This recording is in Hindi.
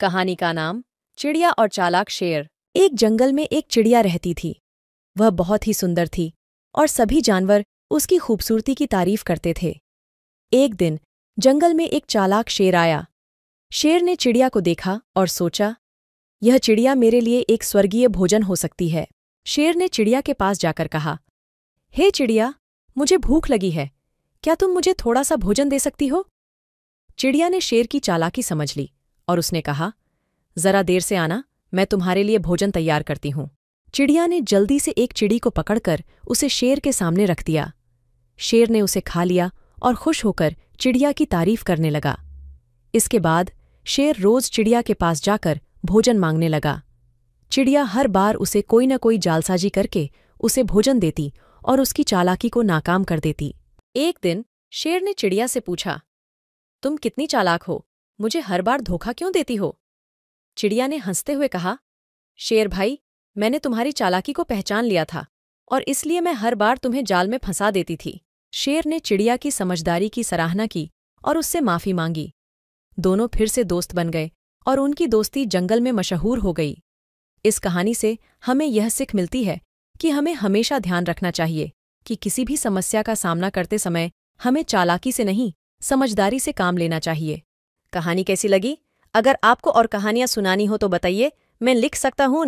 कहानी का नाम चिड़िया और चालाक शेर एक जंगल में एक चिड़िया रहती थी वह बहुत ही सुंदर थी और सभी जानवर उसकी खूबसूरती की तारीफ करते थे एक दिन जंगल में एक चालाक शेर आया शेर ने चिड़िया को देखा और सोचा यह चिड़िया मेरे लिए एक स्वर्गीय भोजन हो सकती है शेर ने चिड़िया के पास जाकर कहा हे hey चिड़िया मुझे भूख लगी है क्या तुम मुझे थोड़ा सा भोजन दे सकती हो चिड़िया ने शेर की चालाकी समझ ली और उसने कहा ज़रा देर से आना मैं तुम्हारे लिए भोजन तैयार करती हूँ चिड़िया ने जल्दी से एक चिड़ी को पकड़कर उसे शेर के सामने रख दिया शेर ने उसे खा लिया और खुश होकर चिड़िया की तारीफ करने लगा इसके बाद शेर रोज चिड़िया के पास जाकर भोजन मांगने लगा चिड़िया हर बार उसे कोई न कोई जालसाजी करके उसे भोजन देती और उसकी चालाकी को नाकाम कर देती एक दिन शेर ने चिड़िया से पूछा तुम कितनी चालाक हो मुझे हर बार धोखा क्यों देती हो चिड़िया ने हंसते हुए कहा शेर भाई मैंने तुम्हारी चालाकी को पहचान लिया था और इसलिए मैं हर बार तुम्हें जाल में फंसा देती थी शेर ने चिड़िया की समझदारी की सराहना की और उससे माफ़ी मांगी दोनों फिर से दोस्त बन गए और उनकी दोस्ती जंगल में मशहूर हो गई इस कहानी से हमें यह सीख मिलती है कि हमें हमेशा ध्यान रखना चाहिए कि किसी भी समस्या का सामना करते समय हमें चालाकी से नहीं समझदारी से काम लेना चाहिए कहानी कैसी लगी अगर आपको और कहानियां सुनानी हो तो बताइए मैं लिख सकता हूँ